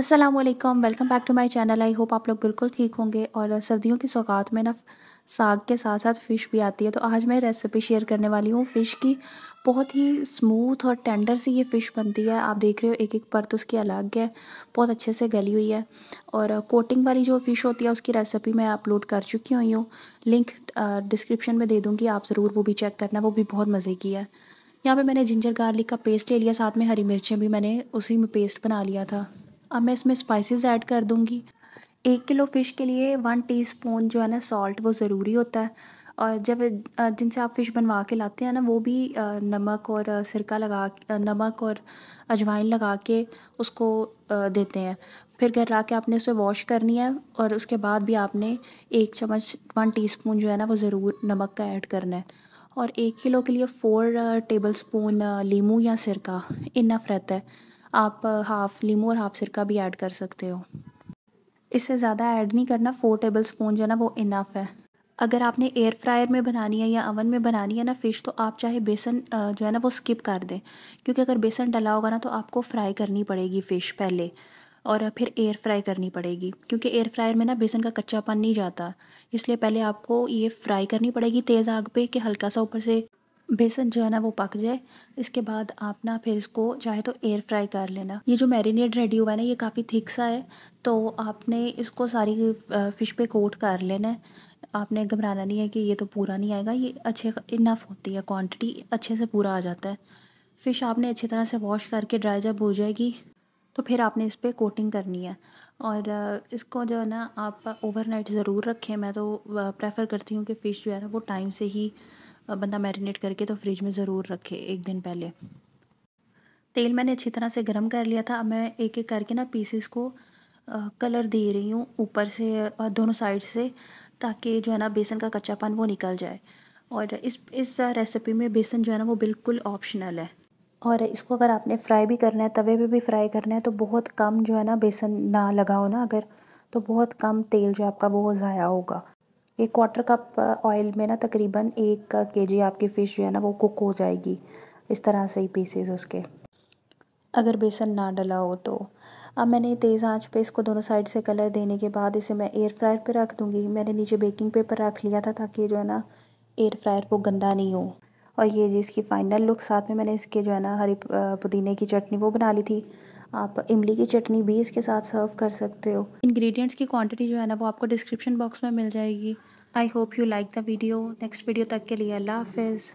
Aslam welcome back to my channel I hope आप लोग बिल्कुल ठीक होंगे और सर्दियों की सौगात में ना साग के साथ साथ फ़िश भी आती है तो आज मैं रेसिपी शेयर करने वाली हूँ फ़िश की बहुत ही स्मूथ और टेंडर सी ये फ़िश बनती है आप देख रहे हो एक एक परत तो उसकी अलग है बहुत अच्छे से गली हुई है और कोटिंग वाली जो फ़िश होती है उसकी रेसिपी मैं अपलोड कर चुकी हुई हूँ लिंक डिस्क्रिप्शन में दे दूँगी आप ज़रूर वो भी चेक करना वो भी बहुत मज़े की है यहाँ पर मैंने जिंजर गार्लिक का पेस्ट ले लिया साथ में हरी मिर्चें भी मैंने उसी में पेस्ट बना लिया था अब मैं इसमें स्पाइसेस ऐड कर दूँगी एक किलो फ़िश के लिए वन टीस्पून जो है ना सॉल्ट वो ज़रूरी होता है और जब जिनसे आप फ़िश बनवा के लाते हैं ना वो भी नमक और सिरका लगा नमक और अजवाइन लगा के उसको देते हैं फिर घर ला के आपने उसे वॉश करनी है और उसके बाद भी आपने एक चम्मच वन टीस्पून जो है ना वो ज़रूर नमक का ऐड करना है और एक किलो के लिए फ़ोर टेबल स्पून लीमू या सिरका इनफ रहता है आप हाफ uh, लीमू और हाफ सिरका भी ऐड कर सकते हो इससे ज़्यादा ऐड नहीं करना फोर टेबल स्पून जो है ना वो इनफ है अगर आपने एयर फ्रायर में बनानी है या अवन में बनानी है ना फ़िश तो आप चाहे बेसन uh, जो है ना वो स्किप कर दें क्योंकि अगर बेसन डला होगा ना तो आपको फ्राई करनी पड़ेगी फ़िश पहले और फिर एयर फ्राई करनी पड़ेगी क्योंकि एयर फ्रायर में ना बेसन का कच्चापन नहीं जाता इसलिए पहले आपको ये फ्राई करनी पड़ेगी तेज़ आग पे कि हल्का सा ऊपर से बेसन जो है ना वो पक जाए इसके बाद आप ना फिर इसको चाहे तो एयर फ्राई कर लेना ये जो मैरिनेट रेडी हुआ है ना ये काफ़ी थिक सा है तो आपने इसको सारी फ़िश पे कोट कर लेना है आपने घबराना नहीं है कि ये तो पूरा नहीं आएगा ये अच्छे इनफ होती है क्वांटिटी अच्छे से पूरा आ जाता है फ़िश आपने अच्छी तरह से वॉश करके ड्राई जब हो जाएगी तो फिर आपने इस पर कोटिंग करनी है और इसको जो है ना आप ओवरनाइट ज़रूर रखें मैं तो प्रेफ़र करती हूँ कि फ़िश जो है ना वो टाइम से ही बंदा मैरिनेट करके तो फ्रिज में ज़रूर रखे एक दिन पहले तेल मैंने अच्छी तरह से गर्म कर लिया था अब मैं एक एक करके ना पीसेस को कलर दे रही हूँ ऊपर से और दोनों साइड से ताकि जो है ना बेसन का कच्चापन वो निकल जाए और इस इस रेसिपी में बेसन जो है ना वो बिल्कुल ऑप्शनल है और इसको अगर आपने फ्राई भी करना है तवे पे भी फ्राई करना है तो बहुत कम जो है ना बेसन ना लगाओ ना अगर तो बहुत कम तेल जो आपका वो ज़ाया होगा एक क्वार्टर कप ऑयल में ना तकरीबन एक के जी आपकी फ़िश जो है ना वो कुक हो जाएगी इस तरह से ही पीसेस उसके अगर बेसन ना डला हो तो अब मैंने तेज़ आंच पे इसको दोनों साइड से कलर देने के बाद इसे मैं एयर फ्रायर पे रख दूँगी मैंने नीचे बेकिंग पेपर रख लिया था ताकि जो है ना एयर फ्रायर वो गंदा नहीं हो और ये जी इसकी फ़ाइनल लुक साथ में मैंने इसके जो है ना हरी uh, पुदीने की चटनी वो बना ली थी आप इमली की चटनी भी इसके साथ सर्व कर सकते हो इंग्रेडिएंट्स की क्वांटिटी जो है ना वो आपको डिस्क्रिप्शन बॉक्स में मिल जाएगी I hope you like the video next video तक के लिए अल्लाह हाफिज़